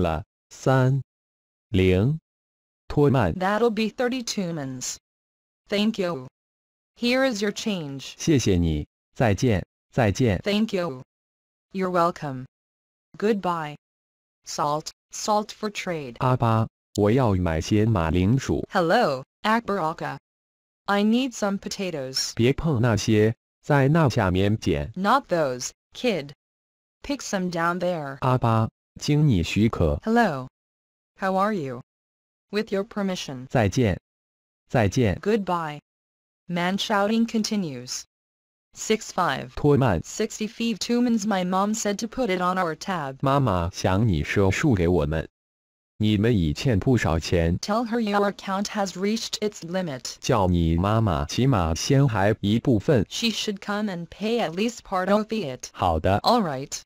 that will be thirty-two mins. Thank you. Here is your change. 谢谢你，再见，再见。Thank you. You're welcome. Goodbye. Salt, salt for trade. 阿巴，我要买些马铃薯。Hello, Akbaraka. I need some potatoes. 别碰那些，在那下面捡。Not those, kid. Pick some down there. 阿巴，Hello, How are you? With your permission. 再见。再见。Goodbye. Man shouting continues. 65. 拖慢。65 tumans my mom said to put it on our tab. 妈妈想你说数给我们。你们已欠不少钱。Tell her your account has reached its limit. 叫你妈妈起码先还一部分。She should come and pay at least part of it. 好的。All right.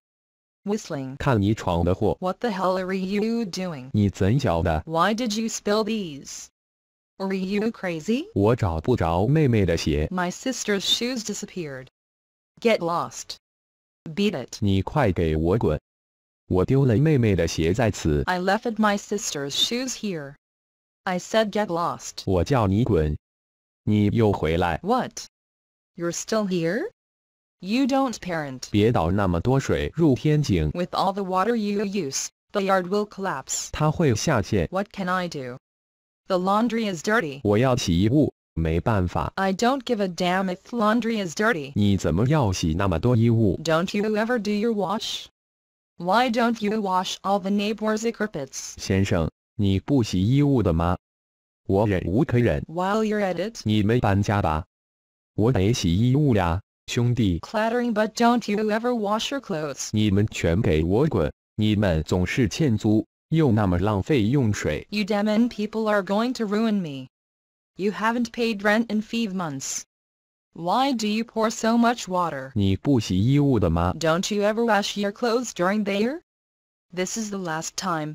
Whistling. what the hell are you doing? 你怎晓得？Why did you spill these? Are you crazy? my sister's shoes disappeared. Get lost. Beat it. I left my sister's shoes here. I said get lost. What? you You're still here? You don't parent. 别倒那么多水入天井. With all the water you use, the yard will collapse. 它会下陷. What can I do? The laundry is dirty. 我要洗衣物，没办法. I don't give a damn if laundry is dirty. 你怎么要洗那么多衣物? Don't you ever do your wash? Why don't you wash all the neighbors' carpets? 先生，你不洗衣物的吗？我忍无可忍. While you're at it. 你没搬家吧？我得洗衣物呀。兄弟，clattering but don't you ever wash your clothes？你们全给我滚！你们总是欠租，又那么浪费用水。You damn i n people are going to ruin me. You haven't paid rent in five months. Why do you pour so much water? do not you ever wash your clothes during the year? This is the last time.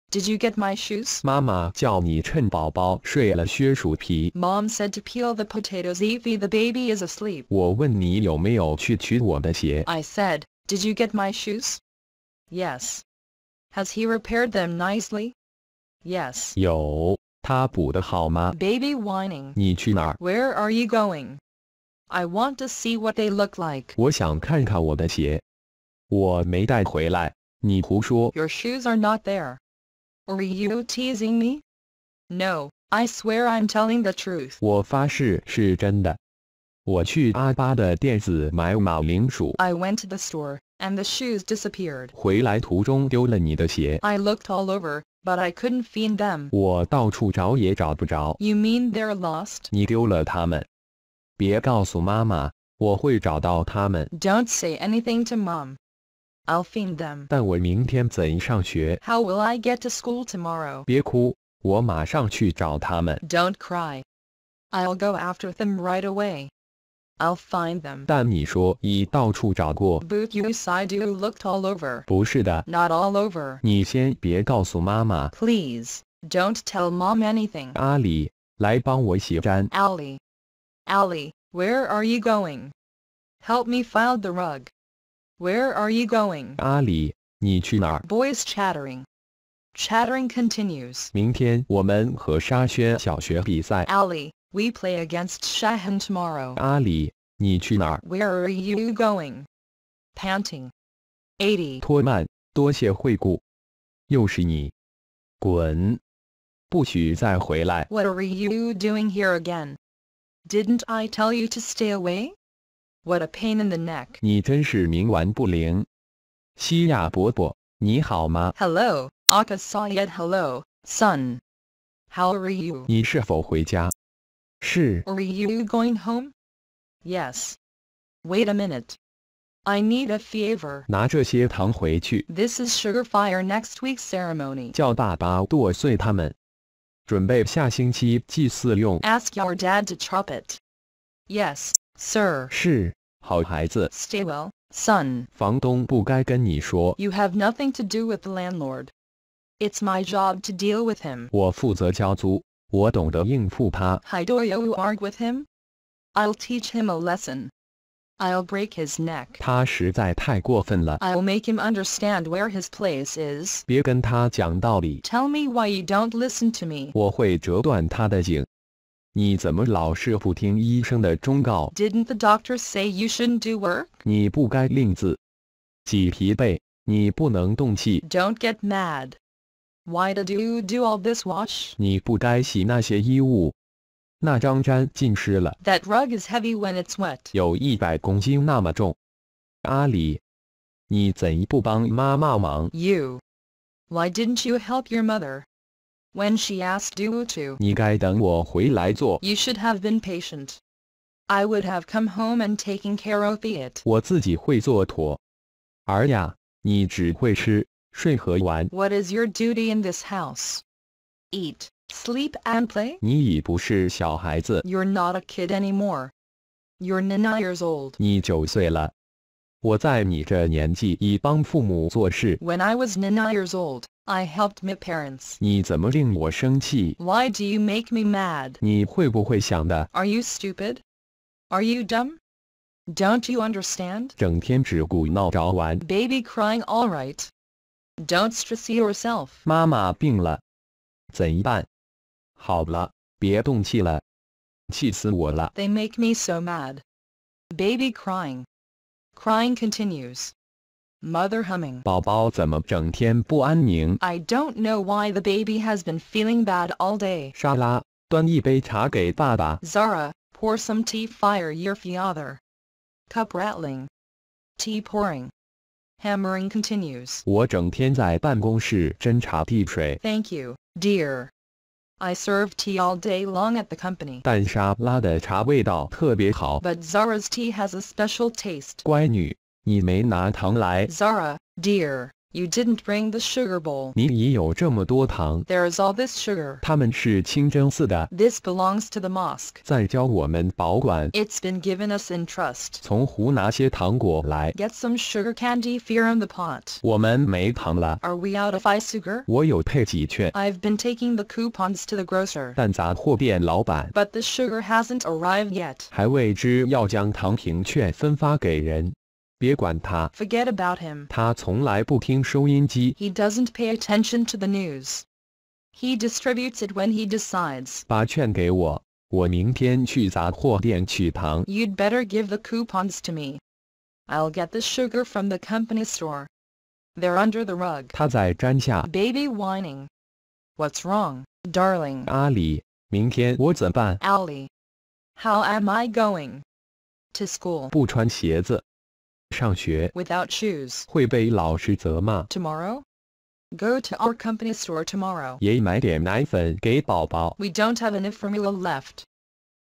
Did you get my shoes? Mom said to peel the potatoes Evie the baby is asleep. I said, did you get my shoes? Yes. Has he repaired them nicely? Yes. Baby whining. Where are you going? I want to see what they look like. 我想看看我的鞋。我没带回来。你胡说。Your shoes are not there. Are you teasing me? No, I swear I'm telling the truth. I went to the store, and the shoes disappeared. 回来途中丢了你的鞋。I looked all over, but I couldn't find them. 我到处找也找不着。You mean they're lost? 你丢了他们。别告诉妈妈，我会找到他们。not say anything to mom. I'll find them. how will I get to school tomorrow? 别哭，我马上去找他们。Don't cry. I'll go after them right away. I'll find them. But you said you looked all over. Not all over. 你先别告诉妈妈。Please, don't tell mom anything. 阿里，来帮我写粘。Ali, Ali, where are you going? Help me file the rug. Where are you going? Ali? Boys chattering. Chattering continues. Ali, we play against Shahan tomorrow. Ali, Where are you going? Panting. 80. What are you doing here again? Didn't I tell you to stay away? What a pain in the neck. 你真是冥顽不灵。西亚伯伯，你好吗？Hello, Aka Sayed. Hello, son. How are you? 你是否回家？是。Are you going home? Yes. Wait a minute. I need a favor. 拿这些糖回去。This is sugar fire next week's ceremony. 叫爸爸剁碎它们，准备下星期祭祀用。Ask your dad to chop it. Yes. Sir. Stay well, son. 房东不该跟你说。You have nothing to do with the landlord. It's my job to deal with him. 我负责交租，我懂得应付他。Hideo you argue with him? I'll teach him a lesson. I'll break his neck. i will make him understand where his place is. Tell me why you don't listen to me. 我会折断他的颈。did not the doctor say you shouldn't do work? work？你不该吝啬，既疲惫，你不能动气。Don't get mad. Why did you do all this wash？你不该洗那些衣物，那张毡浸湿了。That rug is heavy when it's wet. 有一百公斤那么重。阿里，你怎不帮妈妈忙？You. Why didn't you help your mother? When she asked you to You should have been patient. I would have come home and taken care of it. What is your duty in this house? Eat, sleep and play. 你已不是小孩子。You're not a kid anymore. You're nine years old. 你九岁了。when I was nine years old, I helped my parents. Why do you make me mad? Are you stupid? Are you dumb? Don't you understand? Baby crying, all right. Don't stress yourself. They make me so mad. Baby crying. Crying continues. Mother humming. 宝宝怎么整天不安宁? I don't know why the baby has been feeling bad all day. 莎拉,端一杯茶给爸爸. Zara, pour some tea fire your father. Cup rattling. Tea pouring. Hammering continues. 我整天在办公室斟茶递水. Thank you, dear. I serve tea all day long at the company. 淡沙拉的茶味道特别好。But Zara's tea has a special taste. dear, you didn't bring the sugar bowl. There is all this sugar. This belongs to the mosque. it has been given us in trust. Get some sugar candy fear in the pot. Are we out of ice sugar? i have been taking the coupons to the grocer. But the sugar hasn't arrived yet. 还未知要将糖瓶券分发给人。Forget about him. He does doesn't pay attention to the news. He distributes it when he decides。把券给我，我明天去杂货店取糖。You'd better give the coupons to me。I'll get the sugar from the company store. They're under the rug. Baby, whining. What's wrong, darling? Ali, Ali, how am I going? To school. 不穿鞋子。上学 without shoes 会被老师责骂 tomorrow Go to our company store tomorrow. We don't have enough formula left.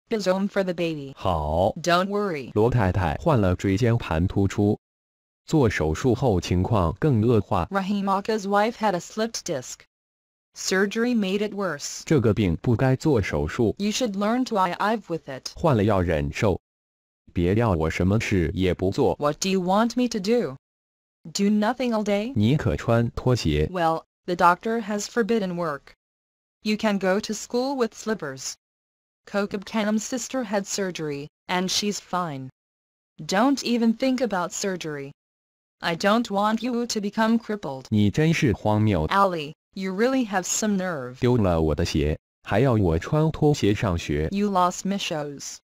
Bizone for the baby. 好. Don't worry. Rahimaka's wife had a slipped disc. Surgery made it worse. You should learn to live with it. 患了要忍受。what do you want me to do? Do nothing all day? Well, the doctor has forbidden work. You can go to school with slippers. Kokab Kanam's sister had surgery, and she's fine. Don't even think about surgery. I don't want you to become crippled. 你真是荒谬。Ali, you really have some nerve. You lost Misho's.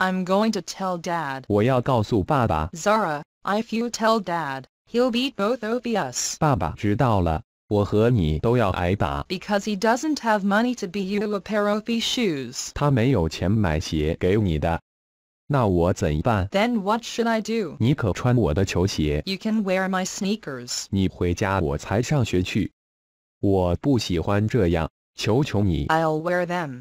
I'm going to tell Dad. 我要告诉爸爸. Zara, if you tell Dad, he'll beat both of us. 爸爸知道了，我和你都要挨打. Because he doesn't have money to buy you a pair of shoes. 他没有钱买鞋给你的.那我怎办? Then what should I do? 你可穿我的球鞋. You can wear my sneakers. 你回家我才上学去。我不喜欢这样，求求你。I'll wear them.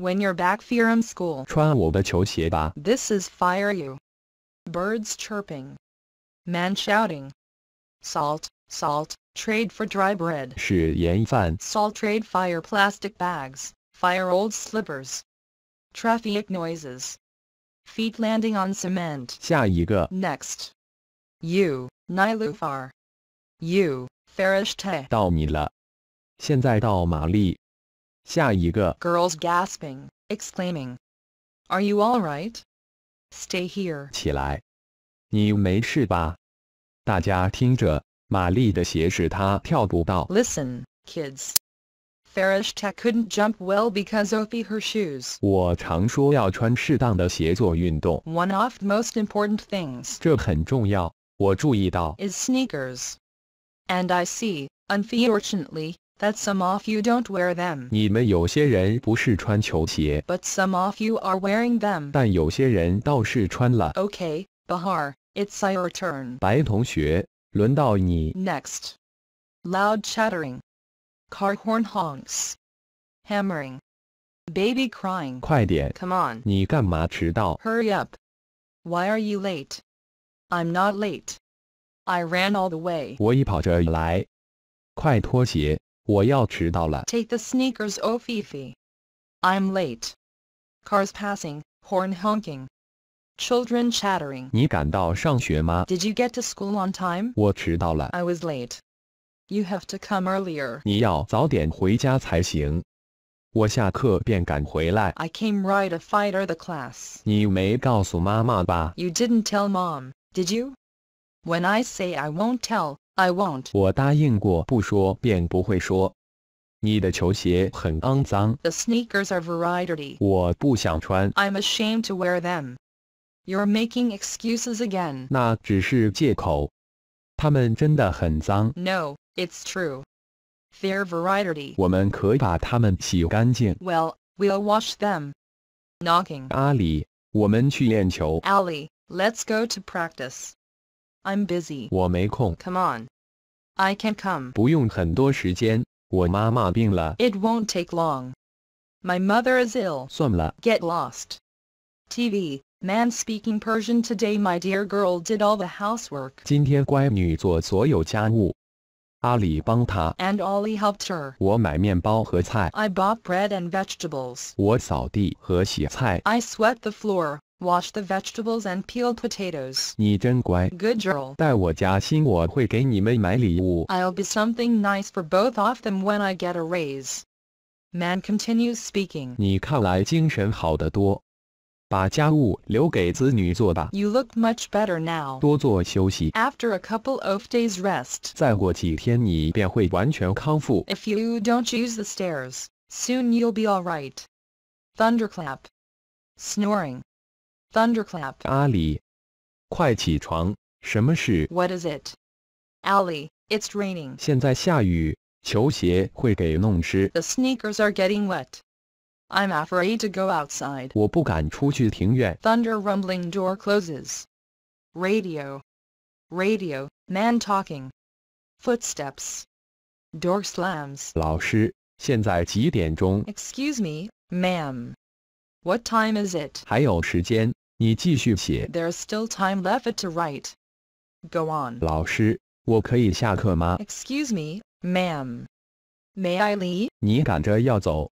When you're back from school. This is fire you. Birds chirping. Man shouting. Salt, salt, trade for dry bread. Salt trade fire plastic bags, fire old slippers. Traffic noises. Feet landing on cement. 下一个. Next. You, Nilufar. You, Farishte. 到你了。现在到玛丽。下一个 girls gasping, exclaiming, "Are you all right? Stay here." Listen, kids. Farishta couldn't jump well because of her shoes. 我常说要穿适当的鞋做运动。One of the most important things. Is sneakers. And I see, unfortunately, that some of you don't wear them. but some of you are wearing them. 但有些人倒是穿了。Okay, Bahar, it's your turn. Loud chattering. Car horn honks. Hammering. Baby crying. Come on. Hurry up. Why are you late? I'm not late. I ran all the way. 我已跑着来。快脱鞋。Take the sneakers oh Fifi. I'm late. Cars passing, horn honking. Children chattering. Did you get to school on time? I was late. You have to come earlier. I came right after the class. You did didn't tell mom, did you? When I say I won't tell, I won't. 我答应过不说便不会说。你的球鞋很肮脏。The sneakers are variety. dirty. 我不想穿。I'm ashamed to wear them. You're making excuses again. 那只是借口。他们真的很脏。No, it's true. They're variety. dirty. we we'll wash them. Knocking. 阿里，我们去练球。Ali, let's go to practice. I'm busy. Come on. I can come. 不用很多时间，我妈妈病了。It won't take long. My mother is ill. Get lost. TV. Man speaking Persian today my dear girl did all the housework. And Ollie helped her. I bought bread and vegetables. I swept the floor. Wash the vegetables and peeled potatoes. good girl. 带我加薪，我会给你们买礼物。I'll be something nice for both of them when I get a raise. Man continues speaking. 你看来精神好得多。把家务留给子女做吧。You look much better now. 多做休息。After a couple of days rest. 再过几天你便会完全康复。If you don't use the stairs, soon you'll be all right. Thunderclap. Snoring. Thunderclap. Ali, What is it? Ali, it's raining. 现在下雨，球鞋会给弄湿。The sneakers are getting wet. I'm afraid to go outside. 我不敢出去庭院。Thunder rumbling door closes. Radio. Radio, man talking. Footsteps. Door slams. Excuse me, ma'am. What time is it? 还有时间。there is still time left to write. Go on. Excuse me, ma'am. May I leave? So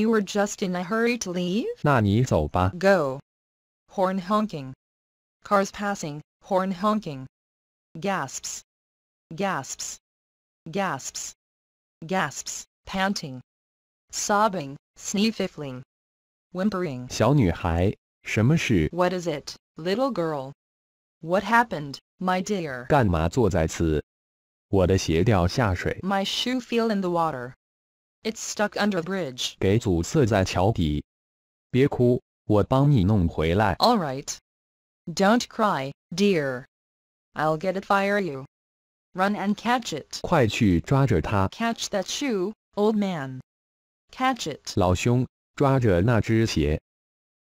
you were just in a hurry to leave? Go. Horn honking. Cars passing. Horn honking. Gasps. Gasps. Gasps. Gasps. Panting. Sobbing. Sniffling whimpering. what is it, little girl? What happened, my dear? My shoe fell in the water. It's stuck under the bridge. All right. Don't cry, dear. I'll get it fire you. Run and catch it. 快去抓着它。Catch that shoe, old man. Catch it. 老兄，抓着那只鞋。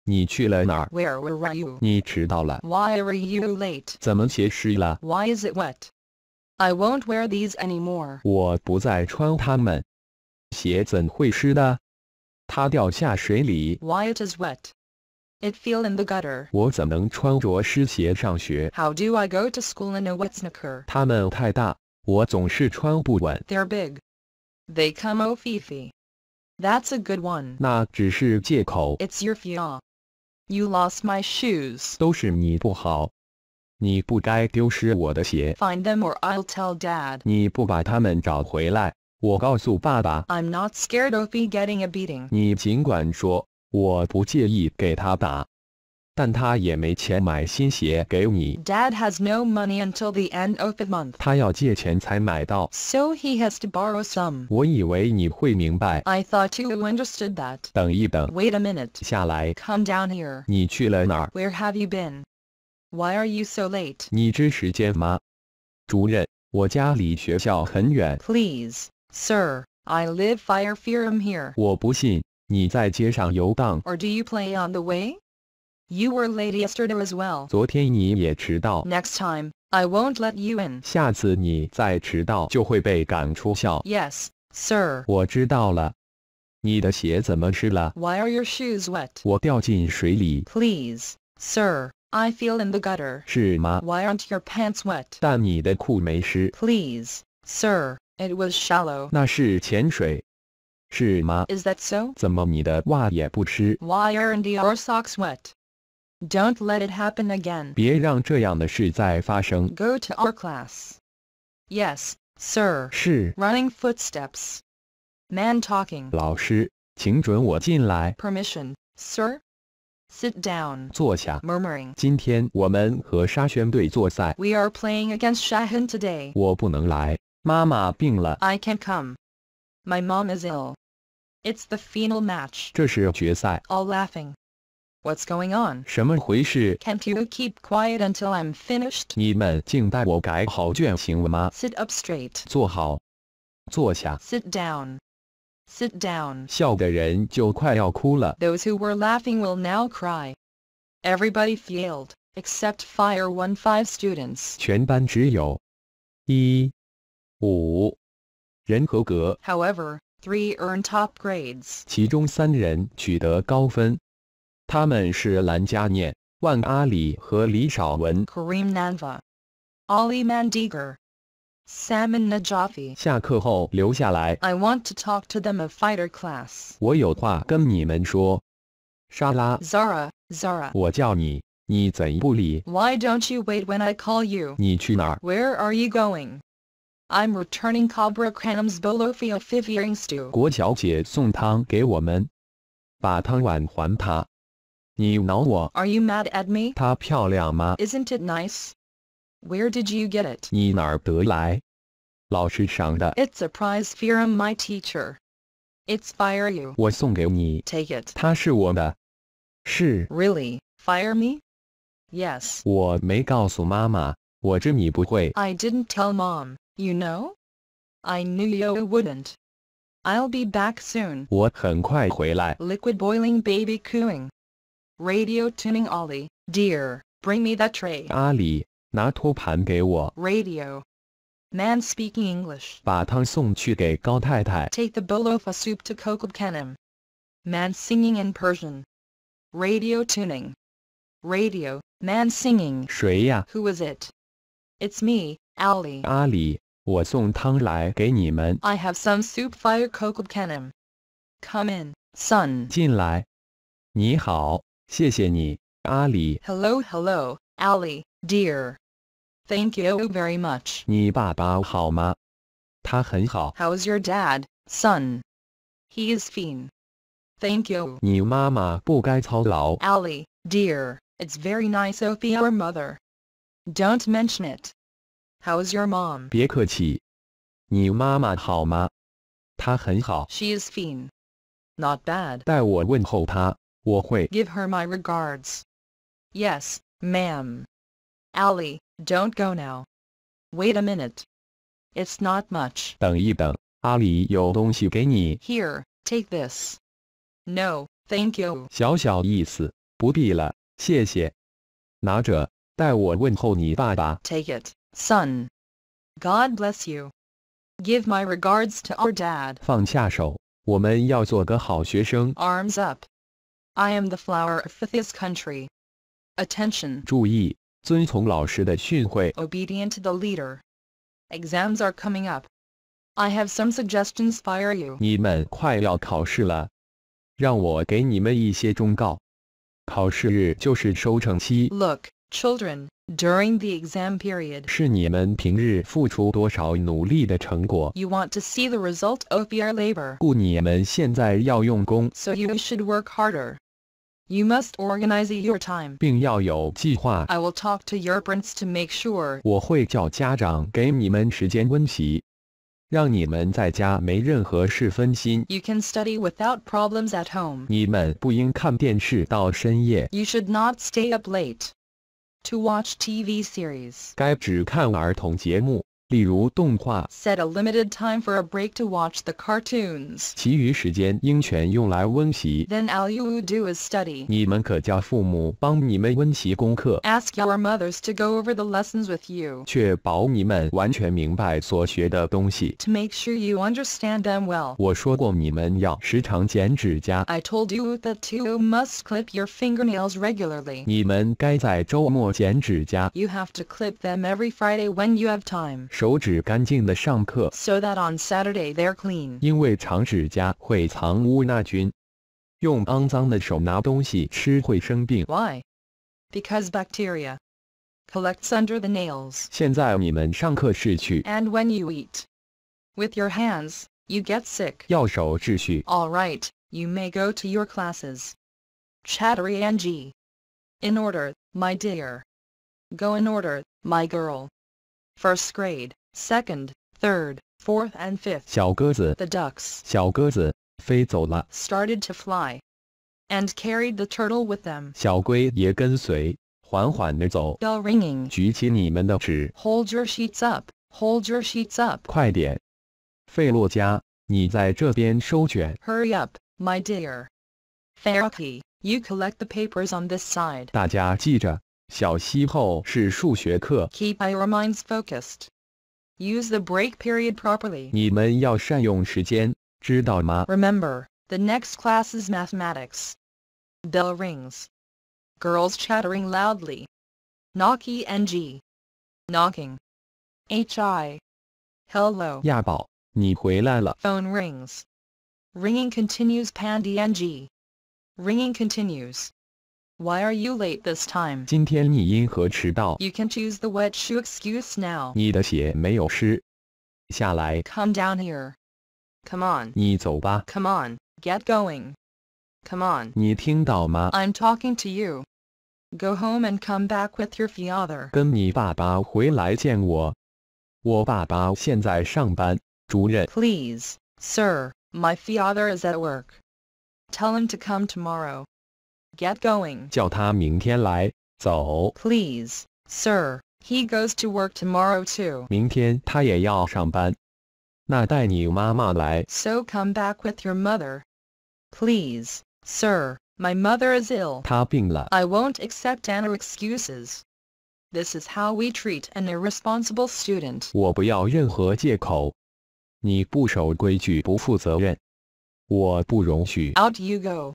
你去了哪儿？Where were you？你迟到了。Why are you late？怎么鞋湿了？Why is it wet？I won't wear these anymore. it is wet? It fell in the gutter.？How do I go to school in a wet sneaker? 它们太大，我总是穿不稳。They're big. They come off easy. That's a good one. It's your fault. You lost my shoes. Find them or I'll tell Dad. i am not scared of getting a beating. 你尽管说，我不介意给他打。但他也没钱买新鞋给你。Dad has no money until the end of the month. 他要借钱才买到。So he has to borrow some. 我以为你会明白。I thought you understood that. 等一等。Wait a minute. 下来。Come down here. 你去了哪儿？Where have you been? Why are you so late? 你知时间吗？主任，我家离学校很远。Please, sir, I live far from here. 我不信，你在街上游荡。Or do you play on the way? You were late yesterday as well. Next time, I won't let you in. Yes, sir. 我知道了。你的鞋怎么湿了？Why are your shoes wet? Please, sir. I feel in the gutter. Why are aren't your pants wet? Please, sir. It was shallow. 那是潜水。是吗？Is that so? Why are aren't your socks wet? Don't let it happen again. Go to our class. Yes, sir. Running footsteps. Man talking. Permission, sir. Sit down. 坐下。Murmuring. we are playing against Shahin today. I can can't come. My mom is ill. It's the final match. All laughing. What's going on? can not you keep quiet until I'm finished? Sit up straight. 坐好，坐下。Sit down. Sit down. 笑的人就快要哭了。Those who were laughing will now cry. Everybody failed, except Fire 1-5 students. However, three earned top grades. 其中三人取得高分。他们是兰加念、万阿里和李少文。Kareem Najafi。下课后留下来。I want to talk to them of fighter do don't you wait when I call？Where are you going？am returning Cobra Cranum's Bolofia Fiviering Stew。郭小姐送汤给我们，把汤碗还她。are you mad at me? is not it nice? Where did you get it? It's a prize from my teacher. It's fire you. Take it. Really? Fire me? Yes. I did didn't tell mom. You know? I knew you wouldn't. I'll be back soon. Liquid boiling baby cooing. Radio tuning Ali. dear, bring me that tray. Radio, Man speaking English. Take the bowl of soup to Kokub Kenim. Man singing in Persian. Radio tuning. Radio, man singing. Who is it? It's me, Ali. I have some soup for Kokub Kenim. Come in, son. 进来。你好。谢谢你，阿里。Hello, Ali. Hello, hello, Ali, dear. Thank you very much. 你爸爸好吗？他很好。How's your dad, son? He is fine. Thank you. 你妈妈不该操劳。Ali, dear, it's very nice of your mother. Don't mention it. How's your mom? 别客气。你妈妈好吗？她很好。She is fine. Not bad. 代我问候她。我会 give her my regards. Yes, ma'am. Ali, don't go now. Wait a minute. It's not much. Here, take this. No, thank you. Take it, son. God bless you. Give my regards to our dad. Arms up. I am the flower of this country. Attention. Obedient to the leader. Exams are coming up. I have some suggestions for you. Look, children, during the exam period You want to see the result of your labor. So you should work harder. You must organize your time. I will talk to your parents to make sure. You can study without problems at home. You should not stay up late to watch TV series. 该只看儿童节目。例如动画 set a limited time for a break to watch the Then all you do is Ask your mothers to go over the lessons with To make sure you understand them I told you that you must clip your fingernails You have to clip them every Friday when you have time。手指干净的上课，so that on Saturday they're clean。因为长指甲会藏污纳菌，用肮脏的手拿东西吃会生病。Why? Because bacteria collects under the nails. And when you eat with your hands, you get sick. Alright, you may go to your classes. Chattery Angie. In order, my dear. Go in order, my girl first grade, second, third, fourth and fifth. 小鸽子 The ducks 小鸽子飞走了 started to fly and carried the turtle with them. 小龟也跟随，缓缓地走。Bell ringing 举起你们的纸 Hold your sheets up, hold your sheets up. Hurry up, my dear. Therapy, you collect the papers on this side. 大家记着，Keep your minds focused. Use the break period properly. Remember, the next class is mathematics. Bell rings. Girls chattering loudly. Knocky ng. Knocking. Hi. Hello. Phone rings. Ringing continues Pandy ng. Ringing continues. Why are you late this time? 今天你因何迟到 You can choose the wet shoe excuse now. 你的鞋没有湿。下来 down here. Come on. 你走吧。Come on. Get going. Come on. 你听到吗 I'm talking to you. Go home and come back with your father. 跟你爸爸回来见我。我爸爸现在上班，主任。Please, sir, my father is at work. Tell him to come tomorrow. Get going. Please, sir. He goes to work tomorrow too. So come back with your mother. Please, sir. My mother is ill. I will won't accept any excuses. This is how we treat an irresponsible student. 我不要任何借口。你不守规矩，不负责任。我不容许。Out you go.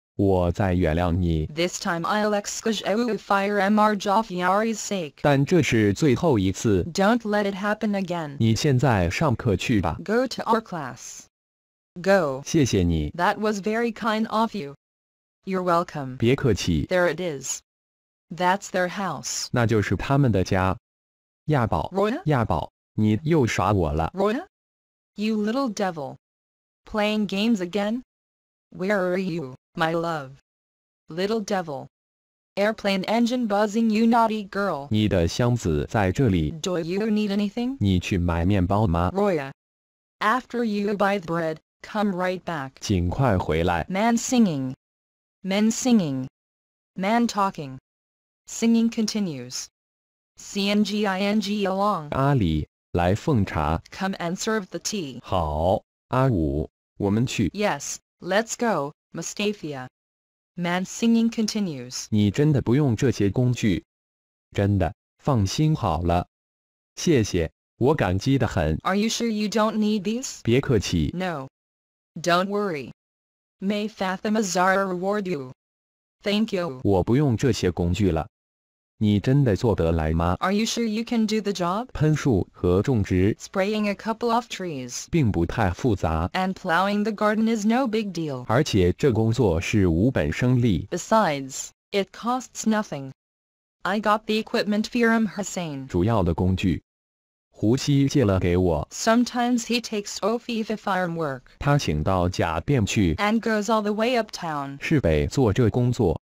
This time I'll excuse you fire Mr. Jafari's sake. do not let it happen again. go to our class. Go. That was very kind of you. You're welcome. There it is. That's their house. 那就是他们的家。亚宝。Roya. Roya. You little devil. Playing games again? Where are you? My love. Little devil. Airplane engine buzzing you naughty girl. 你的箱子在这里. Do you need anything? 你去买面包吗? Roya. After you buy the bread, come right back. 尽快回来. Man singing. Men singing. Man talking. Singing continues. CNGING along. 阿里,来奉茶. Come and serve the tea. 好,阿武,我们去. Yes, let's go. Mustafia. Man singing continues. 你真的不用这些工具，真的，放心好了。谢谢，我感激的很。Are you sure you don't need these? 别客气。No. Don't worry. May Fatima Zara reward you. Thank you. 我不用这些工具了。are you sure you can do the job? Spraying a couple of trees，并不太复杂，and plowing the garden is no big deal。而且这工作是无本生利。Besides, it costs nothing. I got the equipment from Hussein。主要的工具，胡西借了给我。Sometimes he takes off if I'm And goes all the way uptown。市北做这工作。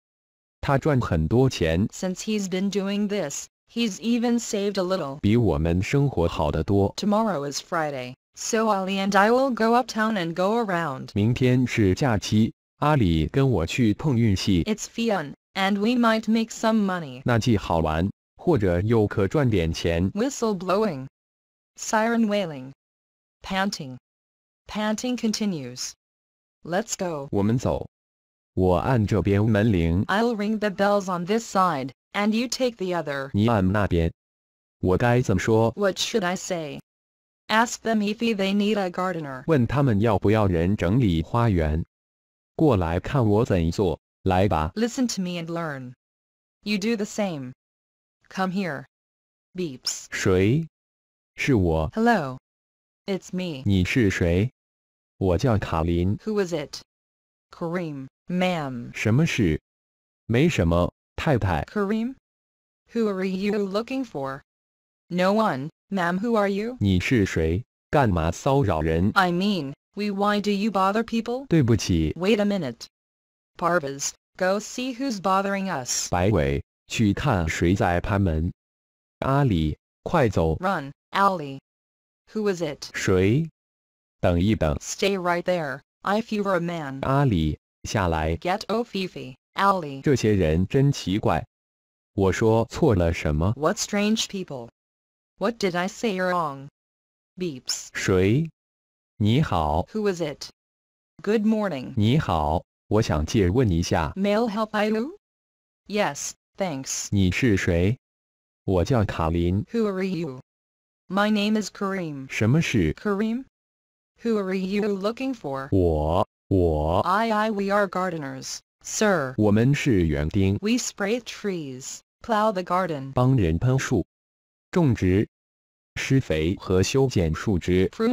since he he's been doing this, he's even saved a little. Tomorrow is Friday, so Ali and I will go uptown and go around. It's fun, and we might make some money. Whistle blowing, siren wailing, panting, panting continues. Let's go. 我们走。i will ring the bells on this side, and you take the other. What should I say? Ask them if they need a gardener. 问他们要不要人整理花园。过来看我怎做，来吧。Listen to me and learn. You do the same. Come here. Beeps. Hello. It's me. was it? Kareem, ma'am. Kareem? Who are you looking for? No one, ma'am who are you? I mean, we why do you bother people? Wait a minute. Parvis, go see who's bothering us. 白尾，去看谁在拍门。阿里，快走。Run, Ali. Who is it? 谁？等一等。Stay right there. If you were a man, man，阿里，下来。Get off, Fifi, Ali. Ali。这些人真奇怪。我说错了什么？What strange people? What did I say wrong? Beeps. 谁？你好。Who is it? Good morning. 你好，我想借问一下。May I help you? Yes, thanks. 你是谁？我叫卡琳。Who are you? My name is Kareem. 什么是 Kareem? Who are you looking for? 我我 I I we are gardeners, sir. 我们是园丁. We spray trees, plow the garden, prune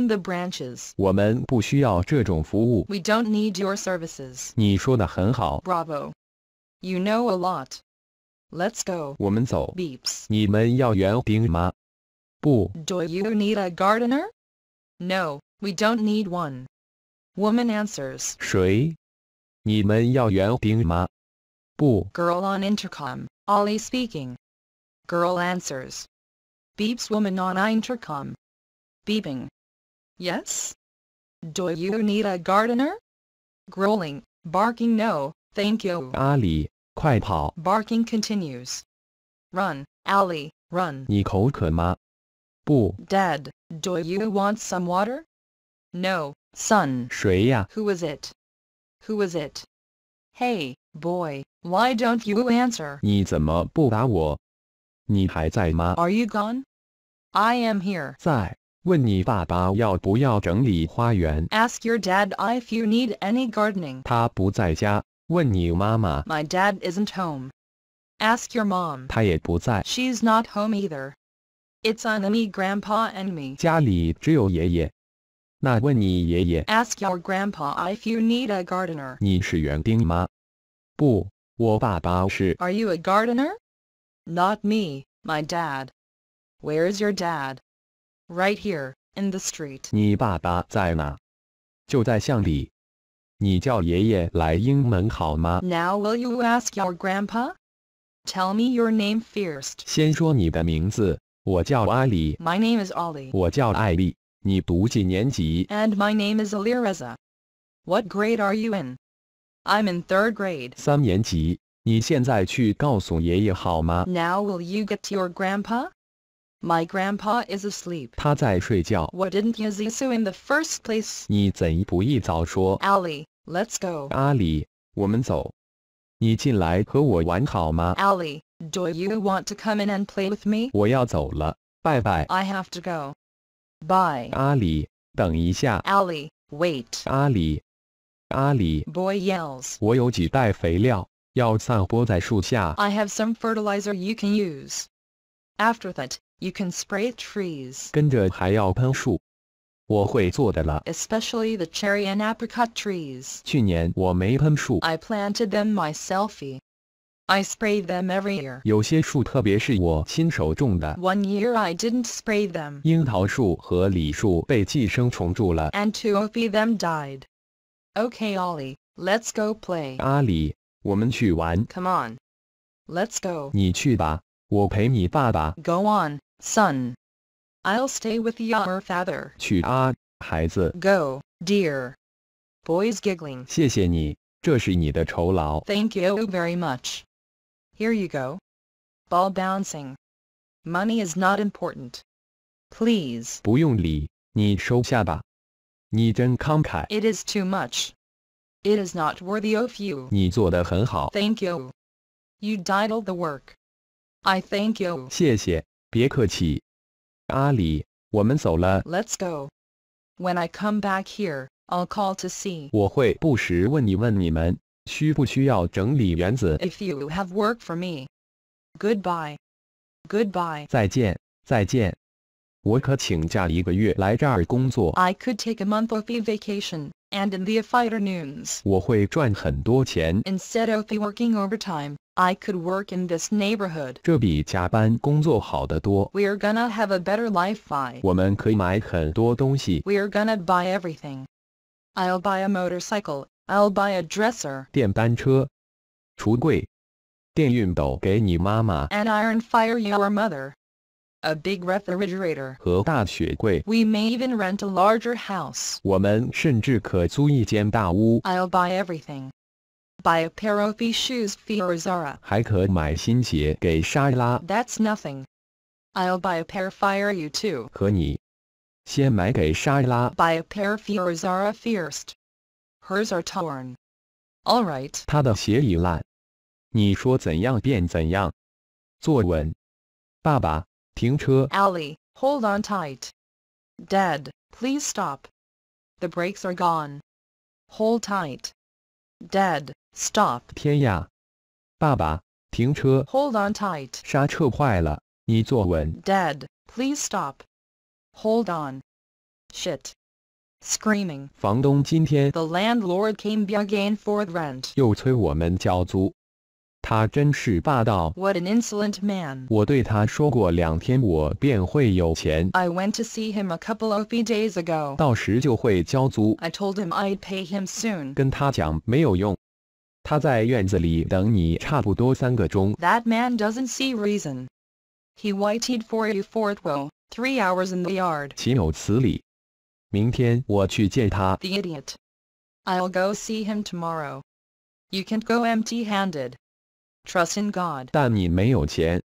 the branches. 我们不需要这种服务. We do don't need your services. Bravo. You know a lot. Let's go. 我们走. Beeps. 你们要园丁吗?不. Do you need a gardener? No. We don't need one. Woman answers. Girl on intercom. Ollie speaking. Girl answers. Beeps woman on intercom. Beeping. Yes? Do you need a gardener? Growling, barking no, thank you. Ali, 快跑. Barking continues. Run, Ali, run. Dad, do you want some water? No, son. 谁呀? Who is it? Who is it? Hey, boy, why don't you answer? 你怎么不答我？你还在吗？Are you gone? I am here. 在。问你爸爸要不要整理花园？Ask your dad if you need any gardening. 他不在家。问你妈妈。My dad isn't home. Ask your mom. 她也不在。She's not home either. It's on me, grandpa and me. 家里只有爷爷。Ask your grandpa if you need a gardener。你是园丁吗？不，我爸爸是。Are you a gardener? Not me, my dad. Where's your dad? Right here, in the street. 你爸爸在哪？就在巷里。你叫爷爷来英门好吗？Now will you ask your grandpa? Tell me your name first. 先说你的名字，我叫阿里。My name is Ollie. 我叫艾丽。and my name is Alireza. What grade are you in? I'm in third grade. Now will you get to your grandpa? My grandpa is asleep. What did didn't you say so in the first place? Ali, let let's go. Ali, do you want to come in and play with me? I have to go. By. Ali. Ali, Wait. 阿里。阿里。Boy yells. 我有几袋肥料，要散播在树下。I have some fertilizer you can use. After that, you can spray trees. 跟着还要喷树。我会做的了。Especially the cherry and apricot trees. 去年我没喷树。I planted them myself. I spray them every year. 有些树特别是我亲手种的。One year I didn't spray them. 樱桃树和李树被寄生虫蛀了。And two of them died. Okay, Ollie, let's go play. 阿里，我们去玩。Come on, let's go. 你去吧，我陪你爸爸。Go on, son. I'll stay with your father. 去啊，孩子。Go, dear. Boys giggling. 谢谢你，这是你的酬劳。Thank you very much. Here you go. Ball bouncing. Money is not important. Please. It is too much. It is not worthy of you. 你做得很好。Thank you. You did all the work. I thank you. 谢谢，别客气。阿里，我们走了。Let's go. When I come back here, I'll call to see. 我会不时问你问你们。if you have work for me, goodbye, goodbye. 再见，再见。我可请假一个月来这儿工作。I could take a month off a vacation, and in the afternoons. 我会赚很多钱。Instead of working overtime, I could work in this neighborhood. 这比加班工作好得多。We're gonna have a better life. I. 我们可以买很多东西。We're gonna buy everything. I'll buy a motorcycle I'll buy a dresser. An iron fire your mother. A big refrigerator. We may even rent a larger house. i will buy everything. Buy a pair of shoes for Zara. That's nothing. I'll buy a pair for you too. 和你。先买给莎拉。Buy a pair for Zara first. Hers are torn. All right. 她的鞋已烂。你说怎样便怎样。作文。爸爸，停车。Allie, hold on tight. Dad, please stop. The brakes are gone. Hold tight. Dad, stop. 天呀！爸爸，停车。Hold on tight. 刹车坏了。你作文。Dad, please stop. Hold on. Shit screaming. 房东今天 The landlord came again for rent. 又催我们交租。他真是霸道。What an insolent man. I went to see him a couple of days ago. 到时就会交租。I told him I'd pay him soon. 跟他讲没有用。他在院子里等你差不多三个钟。That man doesn't see reason. He waited for you for well, three hours in the yard. 岂有此理！明天我去见他。The idiot. I'll go see him tomorrow. You can't go empty-handed. Trust in God. 但你没有钱，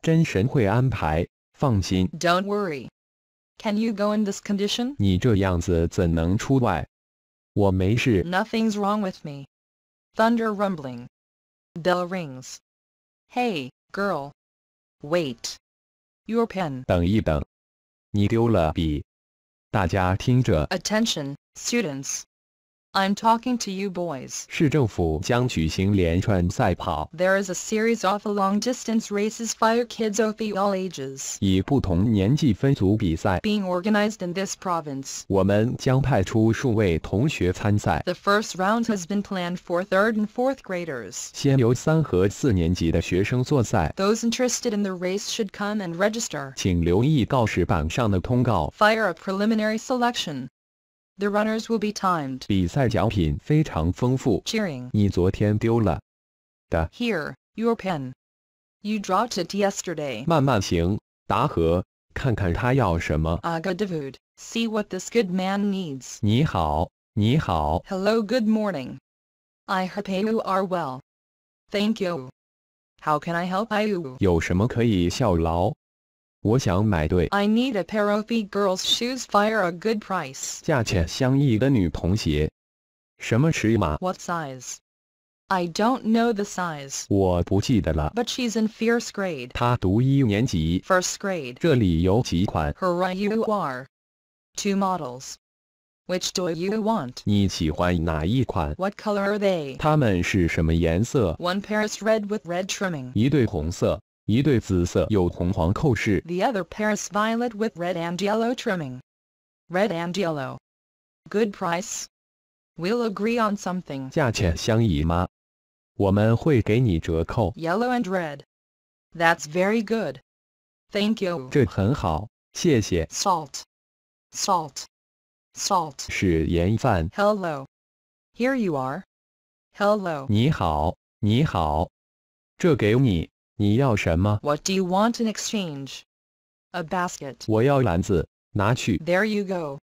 真神会安排，放心。Don't worry. Can you go in this condition? 你这样子怎能出外？我没事。Nothing's wrong with me. Thunder rumbling. Bell rings. Hey, girl. Wait. Your pen. 等一等，你丢了笔。大家听着。Attention, students. I'm talking to you boys. There is a series of long-distance races for kids of all ages. Being organized in this province. The first round has been planned for third and fourth graders. Those interested in the race should come and register. Fire a preliminary selection. The runners will be timed. 比赛奖品非常丰富。Cheering. 你昨天丢了的。Here, your pen. You dropped it yesterday. 慢慢行，达和，看看他要什么。Agadivood, see what this good man needs. 你好，你好。Hello, good morning. I hope you are well. Thank you. How can I help you? 有什么可以效劳？我想买对 I need a pair of big girls shoes fire a good price 价钱相宜的女童鞋。什么尺码 What size? I don't know the size 我不记得了。But she's in first grade 她读一年级。First grade 这里有几款 Here you are Two models Which do you want? 你喜欢哪一款 What color are they? 它们是什么颜色 One pair is red with red trimming 一对红色 the other pair is violet with red and yellow trimming. Red and yellow. Good price. We'll agree on something. Yellow and red. That's very good. Thank you. 这很好，谢谢。Salt. Salt. Salt. Hello. Here you are. Hello. What do you want in exchange? A basket. There you go.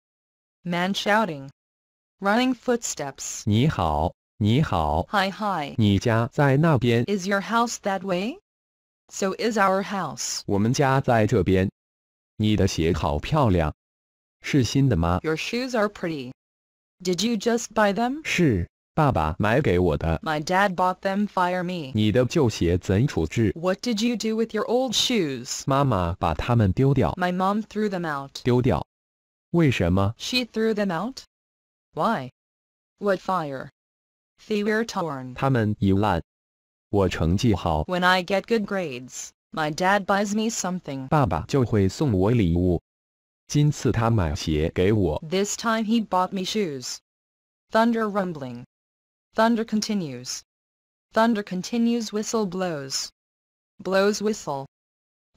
Man shouting. Running footsteps. 你好，你好。Hi hi. Is your house that way? So is our house. Your shoes are pretty. Did you just buy them? 是。爸爸买给我的。My dad bought them. Fire me. What did you do with your old shoes? 妈妈把它们丢掉。My mom threw them out. She threw them out. Why? What fire? They were torn. 它们已烂。我成绩好。When I get good grades, my dad buys me something. 爸爸就会送我礼物。今次他买鞋给我。This time he bought me shoes. Thunder rumbling. Thunder continues. Thunder continues whistle blows. Blows whistle.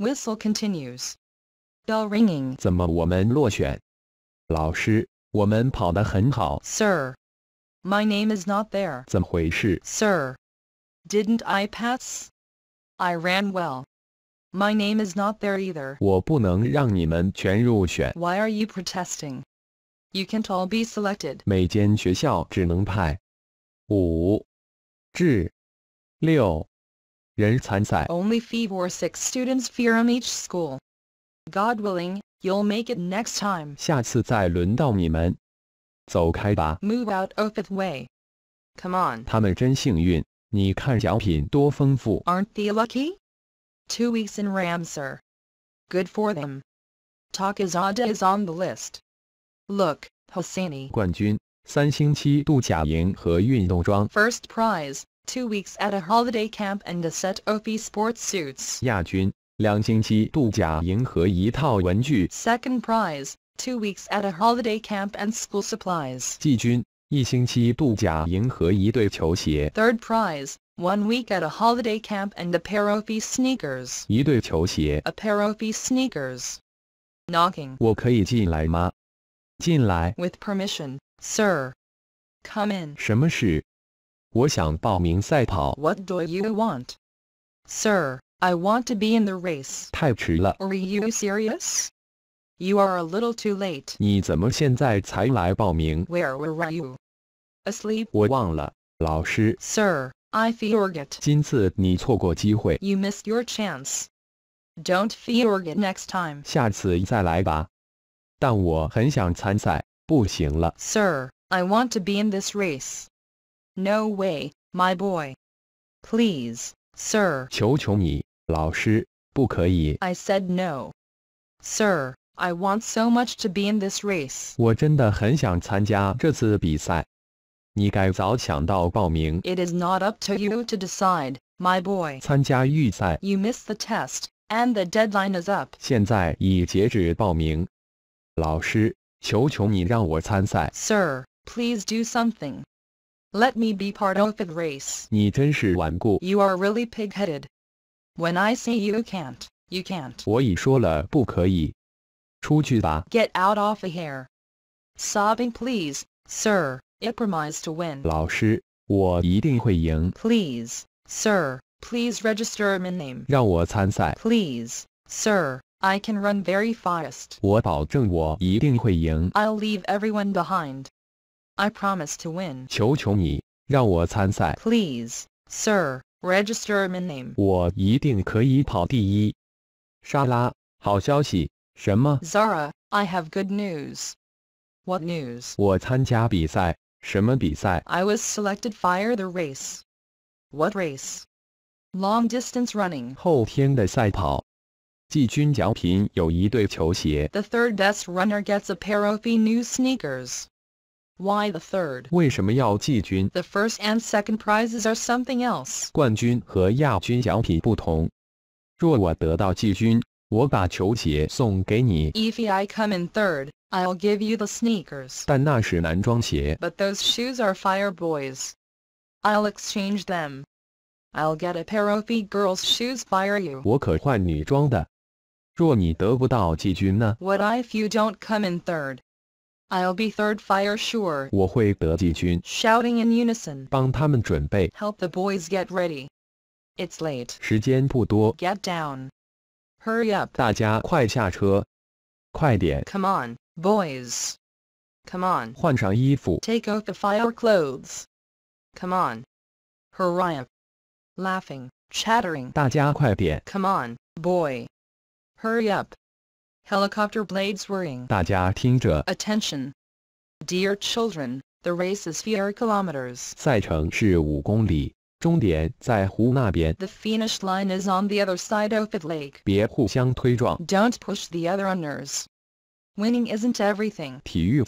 Whistle continues. Bell ringing. Sir, my name is not there. Sir, did didn't I pass? I ran well. My name is not there either. Why are you protesting? You can't all be selected. 每间学校只能派五至六人参赛 Only five or six students from each school. God willing, you'll make it next time. 下次再轮到你们。走开吧。Move out of oh, its way. Come on. 他们真幸运，你看奖品多丰富。Aren't they lucky? Two weeks in Ramsar. Good for them. Takazada is on the list. Look, Hosseini. 冠军。三星期度假营和运动装。First prize, two weeks at a holiday camp and a set of e-sports suits. 亚军，两星期度假营和一套文具。Second prize, two weeks at a holiday camp and school supplies. 季军，一星期度假营和一对球鞋。Third prize. One week at a holiday camp and a pair of these sneakers. 一对球鞋。A pair of sneakers. Knocking. 我可以进来吗？进来。With permission. Sir, come in. What do you want? Sir, I want to be in the race. Are you serious? You are a little too late. Where were you? Asleep? Sir, I forget. you missed your chance. Don't forget next time. 下次再来吧。但我很想参赛。Sir, I want to be in this race. No way, my boy. Please, sir. I said no. Sir, I want so much to be in this race. 我真的很想参加这次比赛。你该早想到报名。It is not up to you to decide, my boy. You missed the test, and the deadline is up. 现在已截止报名。老师，Sir, please do something. Let me be part of the race. You are really pig-headed. When I say you can't, you can't. Get out of here. Sobbing please, sir. It promised to win. Please, sir. Please register my name. Please, sir. I can run very fast. i will leave everyone behind. I promise to win. Please, sir, register my name. Zara, I have good news. What news? I was selected fire the race. What race? Long distance running. 后天的赛跑。the third best runner gets a pair of the new sneakers. Why the third? 为什么要季军？The first and second prizes are something else. 冠军和亚军奖品不同。若我得到季军，我把球鞋送给你。If I come in third, I'll give you the sneakers. But those shoes are fire boys. I'll exchange them. I'll get a pair of the girls' shoes for you. 我可换女装的。what if you don't come in third? I'll be third fire sure. Shouting in unison. Help the boys get ready. It's late. Get down. Hurry up. Come on, boys. Come on. Take off the fire clothes. Come on. Hurry up. Laughing, chattering. 大家快点。Come on, boy. Hurry up. Helicopter blades whirring. 大家听着. Attention. Dear children, the race is four kilometers. The finish line is on the other side of the lake. 别互相推撞. Don't push the other runners. Winning isn't everything. The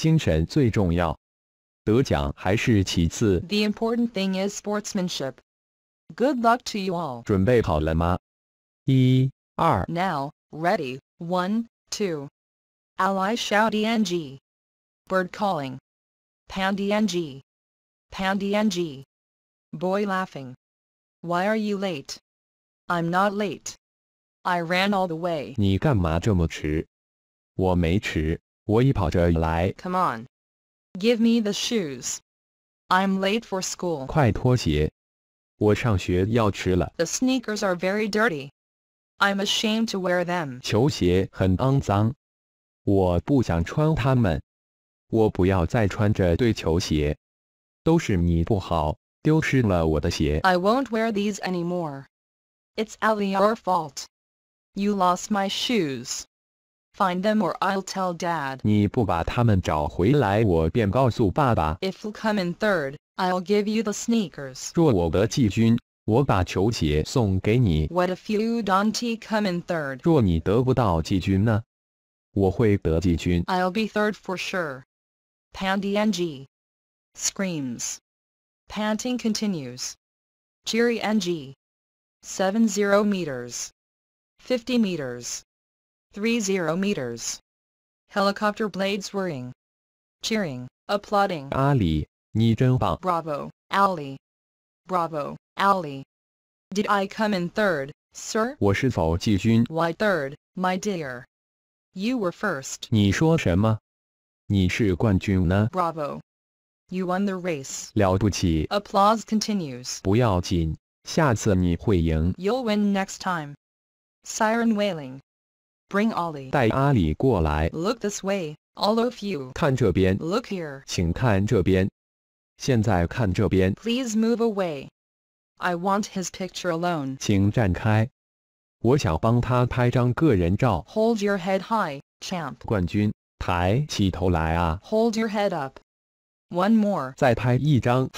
important thing is sportsmanship. Good luck to you all. Ready, 1, 2. Ally shout ENG. Bird calling. Pound D N G. Pound D N G. Boy laughing. Why are you late? I'm not late. I ran all the way. Come on. Give me the shoes. I'm late for school. 快拖鞋。我上学要迟了。The sneakers are very dirty. I'm ashamed to wear them. 球鞋很肮脏，我不想穿它们。我不要再穿这对球鞋，都是你不好，丢失了我的鞋。I won't wear these anymore. It's all your fault. You lost my shoes. Find them or I'll tell Dad. 你不把它们找回来，我便告诉爸爸。If you come in third, I'll give you the sneakers. 若我得季军，我把球鞋送给你。What if you don't come in third. third？若你得不到季军呢？我会得季军。I'll be third for sure. Pandy NG screams. Panting continues. Cheery NG. 70 meters. 50 meters. 30 meters. Helicopter blades whirring. Cheering, applauding. Ali, 你真棒. Bravo, Ali. Bravo. Ali, Did I come in third, sir? 我是否季军? Why third, my dear? You were first. 你说什么?你是冠军呢? Bravo. You won the race. 了不起. Applause continues. 不要紧,下次你会赢. You'll win next time. Siren wailing. Bring Ollie. 带阿里过来. Look this way, all of you. 看这边. Look here. 现在看这边。Please move away. I want his picture alone. 请站开，我想帮他拍张个人照。Hold your head high, champ. 冠军，抬起头来啊。Hold your head up. One more. 再拍一张。